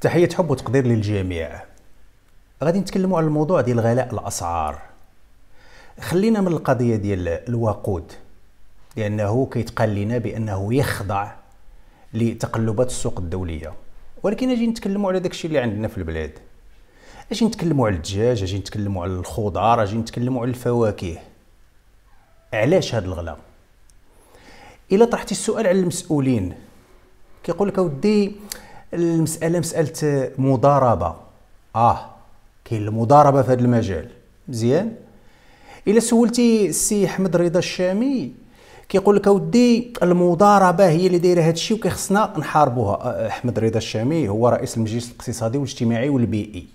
تحية حب وتقدير للجميع غادي نتكلموا على الموضوع ديال غلاء الاسعار خلينا من القضيه ديال الوقود لانه كيتقال لنا بانه يخضع لتقلبات السوق الدوليه ولكن اجي نتكلموا على داكشي اللي عندنا في البلاد اجي نتكلموا على الدجاج اجي نتكلموا على الخضار اجي نتكلموا على الفواكه علاش هذا الغلاء الا طرحتي السؤال على المسؤولين كيقول لك اودي المساله مساله مضاربه اه كاين المضاربه في هذا المجال مزيان الا سولتي السي احمد رضا الشامي كيقول لك اودي المضاربه هي اللي دايره هذا الشيء وكيخصنا نحاربوها آه، احمد رضا الشامي هو رئيس المجلس الاقتصادي والاجتماعي والبيئي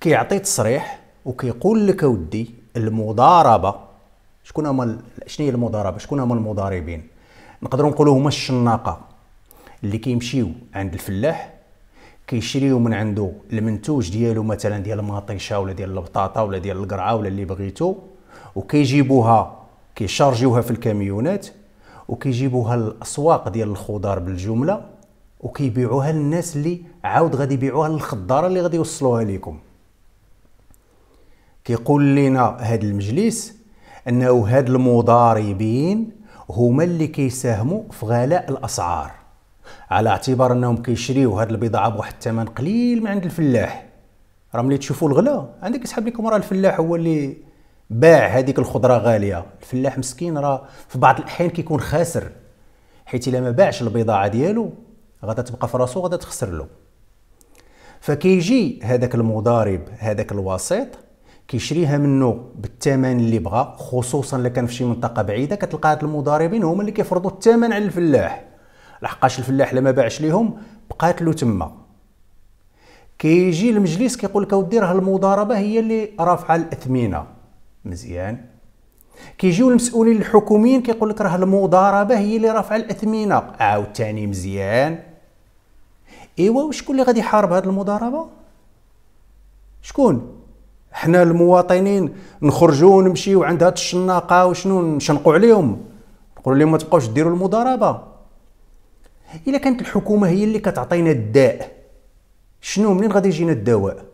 كيعطي تصريح وكيقول لك اودي المضاربه شكون هما شنو هي المضاربه شكون هما المضاربين نقدروا نقولوا هما الشناقه اللي كيمشيو عند الفلاح كيشريو من عنده المنتوج ديالو مثلا ديال المطيشه ولا ديال البطاطا ولا ديال القرعه ولا اللي بغيتو وكيجيبوها كيشارجيوها في الكاميونات وكيجيبوها للاسواق ديال الخضار بالجمله وكيبيعوها للناس اللي عاود غادي يبيعوها للخضاره اللي غادي يوصلوها لكم كيقول لنا هذا المجلس انه هاد المضاربين هما اللي كيساهموا في غلاء الاسعار على اعتبار انهم كيشريو هاد البضاعه بواحد الثمن قليل من عند الفلاح راه ملي تشوفوا الغلا عندك كيسحب لكم راه الفلاح هو اللي باع هذيك الخضره غاليه الفلاح مسكين راه في بعض الاحيان كيكون خاسر حيت الا ما باعش البضاعه ديالو غادا تبقى في راسو غادا تخسر له فكيجي هذاك المضارب هذاك الوسيط كيشريها منه بالثمن اللي بغا خصوصا لكان كان في شي منطقه بعيده كتلقى هاد المضاربين هما اللي كيفرضوا الثمن على الفلاح لحقاش الفلاح لما باعش ليهم بقاتلو تما كيجي المجلس كيقول لك اودي راه المضاربه هي اللي رافعه الاثمنه مزيان كيجيو المسؤولين الحكوميين كيقول لك راه المضاربه هي اللي رافعه الاثمنه عاوتاني مزيان ايوا وشكون اللي غادي يحارب هذه المضاربه شكون حنا المواطنين نخرجوا ونمشيو عند هاد الشناقه وشنو نشنقوا عليهم نقول لهم ما تبقاوش ديروا المضاربه الا كانت الحكومه هي اللي كتعطينا الداء شنو منين غادي يجينا الدواء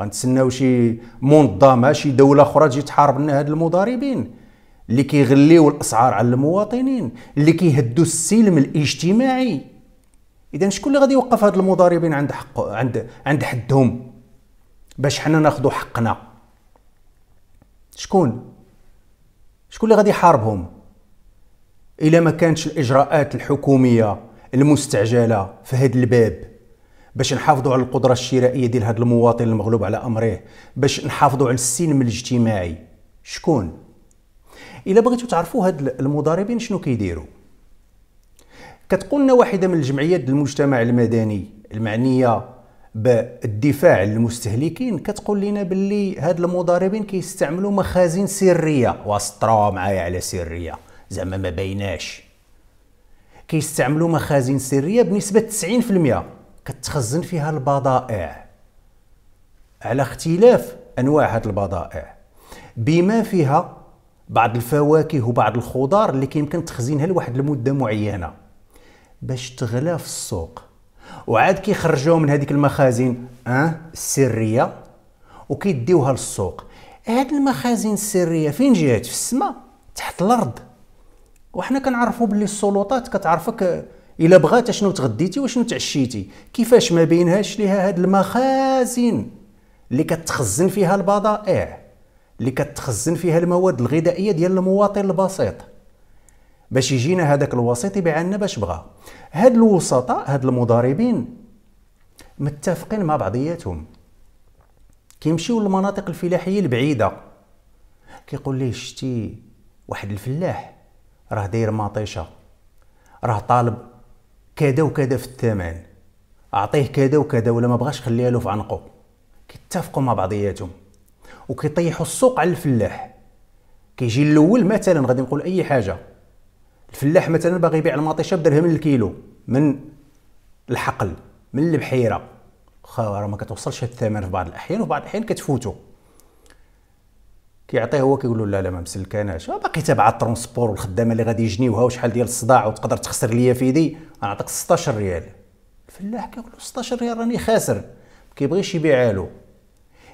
غنتسناو شي منظمه شي دوله اخرى تجي تحارب لنا هاد المضاربين اللي كيغليو الاسعار على المواطنين اللي كيهدوا السلم الاجتماعي اذا شكون اللي غادي يوقف هاد المضاربين عند حق عند عند حدهم باش حنا ناخذوا حقنا شكون شكون اللي غادي يحاربهم الا ما كانتش الاجراءات الحكوميه المستعجله في هذا الباب باش نحافظوا على القدره الشرائيه ديال هذا المواطن المغلوب على امره باش نحافظوا على السلم الاجتماعي شكون الا بغيتوا تعرفوا هاد المضاربين شنو كيديروا كتقول لنا واحده من الجمعيات المجتمع المدني المعنيه بالدفاع عن المستهلكين كتقول لنا باللي هاد المضاربين كيستعملوا مخازن سريه واسطروا معايا على سريه زعما ما بيناش كيستعملوا مخازن سريه بنسبه 90% كتخزن فيها البضائع على اختلاف انواع هذه البضائع بما فيها بعض الفواكه وبعض الخضار اللي كيمكن تخزينها لواحد المده معينه باش تغلى في السوق وعاد كيخرجوها من هذيك المخازن أه؟ السريه وكيديوها للسوق هاد المخازن السريه فين جات في السماء تحت الارض وحنا كنعرفوا باللي السلطات كتعرفك الا بغات شنو تغديتي وشنو تعشيتي كيفاش ما بينهاش ليها هاد المخازن اللي كتخزن فيها البضائع اللي كتخزن فيها المواد الغذائيه ديال المواطن البسيط باش يجينا هذاك الوسيط يبيع لنا باش بغا هاد الوسطاء هاد المضاربين متفقين مع بعضياتهم كيمشيو للمناطق الفلاحيه البعيده كيقول ليه شتي واحد الفلاح راه داير مطيشه راه طالب كذا وكذا في الثمن اعطيه كذا وكذا ولا ما بغاش خليها له في عنقه كيتفقوا مع بعضياتهم وكيطيحوا السوق على الفلاح كيجي الاول مثلا غادي نقول اي حاجه الفلاح مثلا باغي يبيع المطيشه بدرهم الكيلو من الحقل من البحيره خا راه ما كتوصلش الثمن في بعض الاحيان وفي بعض الاحيان كتفوتو كيعطيه هو كيقول له لا لا ما مسلكاناش آه، باقي تابع الترونسبور والخدامه اللي غادي يجنيوها وشحال ديال الصداع وتقدر تخسر ليا في يدي غنعطيك 16 ريال الفلاح كيقول له 16 ريال راني خاسر ما كيبغيش يبيعها له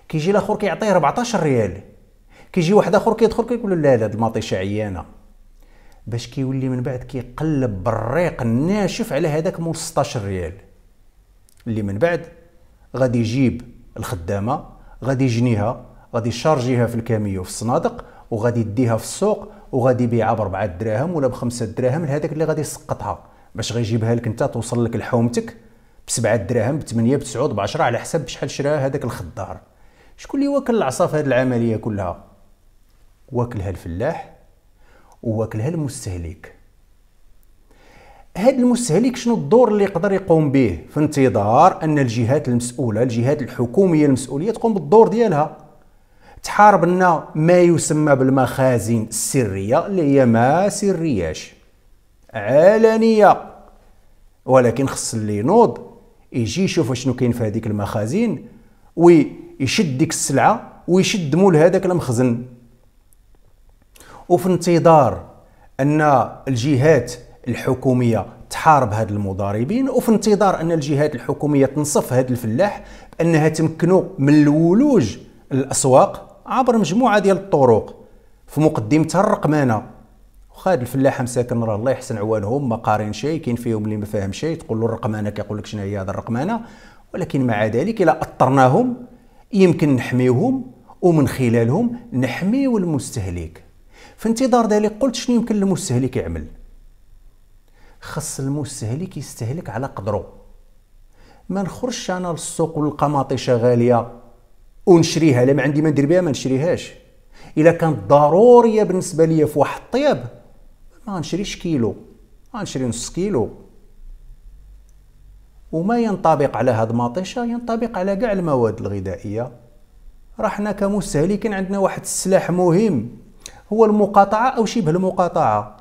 كيجي الاخر كيعطيه 14 ريال كيجي واحد اخر كيدخل كيقول له لا لا هاد المطيشه عيانه باش كيولي من بعد كيقلب بالريق الناشف على هذاك مول 16 ريال اللي من بعد غادي يجيب الخدامه غادي يجنيها غادي يشارجيها في الكاميو في الصنادق وغادي يديها في السوق وغادي يبيعها ب 4 دراهم ولا ب 5 دراهم لهذاك اللي غادي يسقطها باش غيجيبها لك انت توصل لك لحومتك ب 7 دراهم ب 8 ب 9 ب 10 على حسب شحال شراها هذاك الخضار شكون اللي واكل العصا في هذه العمليه كلها واكلها الفلاح وواكلها المستهلك هذا المستهلك شنو الدور اللي يقدر يقوم به في انتظار ان الجهات المسؤوله الجهات الحكوميه المسؤوليه تقوم بالدور ديالها تحارب لنا ما يسمى بالمخازن السريه اللي هي ما سرياش علانية ولكن خص اللي ينوض يجي يشوف شنو كاين في هذيك المخازن ويشد ديك السلعه ويشد مول هذاك المخزن وفي انتظار ان الجهات الحكوميه تحارب هاد المضاربين وفي انتظار ان الجهات الحكوميه تنصف هاد الفلاح بانها تمكنوا من الولوج الاسواق عبر مجموعه ديال الطرق في مقدمه الرقمانة واخا هاد الفلاحه مساكن راه الله يحسن عوانهم ما قارين شي كاين فيهم اللي ما فاهم شي تقول له الرقمانة كيقول لك شنو هي الرقمانة ولكن مع ذلك الا أطرناهم يمكن نحميهم ومن خلالهم نحميو المستهلك في انتظار ذلك قلت شنو يمكن للمستهلك يعمل خص المستهلك يستهلك على قدره ما نخرجش انا للسوق والقماطيشه غاليه ونشريها ما عندي ما ندير بها ما نشريهاش الا كانت ضروريه بالنسبه ليا في واحد الطياب ما نشريش كيلو غنشري نص كيلو وما ينطبق على هاد مطيشه ينطبق على كاع المواد الغذائيه راه حنا كمستهلكين عندنا واحد السلاح مهم هو المقاطعه او شبه المقاطعه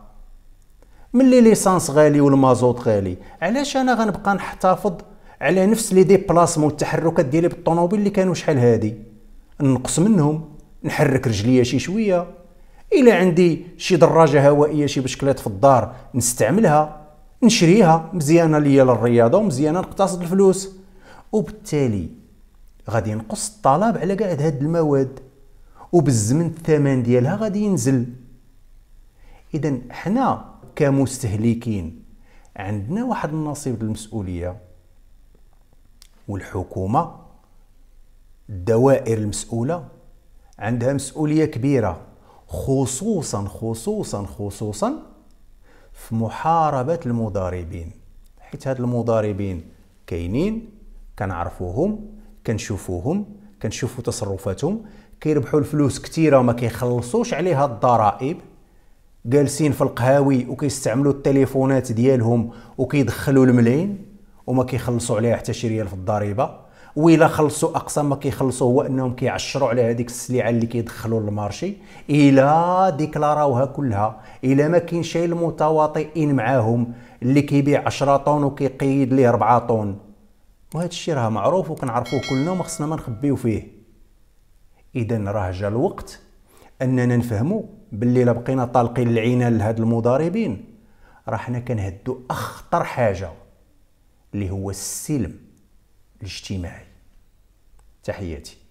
ملي ليسانس غالي والمازوت غالي علاش انا غنبقى نحتفظ على نفس لي ديبلاسمون والتحركات ديالي بالطوموبيل اللي كانوا شحال هادي نقص منهم نحرك رجليا شي شويه الى عندي شي دراجه هوائيه شي بشكلات في الدار نستعملها نشريها مزيانه ليا للرياضه ومزيانه نقتصد الفلوس وبالتالي غادي ينقص الطلب على كاع هاد المواد وبالزمن الثمن ديالها غادي ينزل اذا حنا كمستهلكين عندنا واحد النصيب المسؤوليه والحكومه الدوائر المسؤوله عندها مسؤوليه كبيره خصوصا خصوصا خصوصا في محاربه المضاربين حيت هاد المضاربين كاينين كنعرفوهم كنشوفوهم كنشوفوا تصرفاتهم كيربحوا الفلوس كثيره وما كيخلصوش عليها الضرائب جالسين في القهاوي وكيستعملوا التليفونات ديالهم وكيدخلوا الملايين وما كيخلصوا عليها حتى شي ريال في الضريبه ويلا خلصوا اقصى ما كيخلصوا هو انهم كيعشروا على هذيك السلعه اللي كيدخلوا للمارشي الا ديكلاراوها كلها الا ما كاين شي المتواطئين معاهم اللي كيبيع 10 طون وكيقيد ليه 4 طون وهذا الشيء راه معروف وكنعرفوه كلنا وما خصنا ما نخبيو فيه اذا راه جا الوقت اننا نفهموا باللي لبقينا بقينا طالقين العينه لهاد المضاربين راه حنا كنهدوا اخطر حاجه اللي هو السلم الاجتماعي تحياتي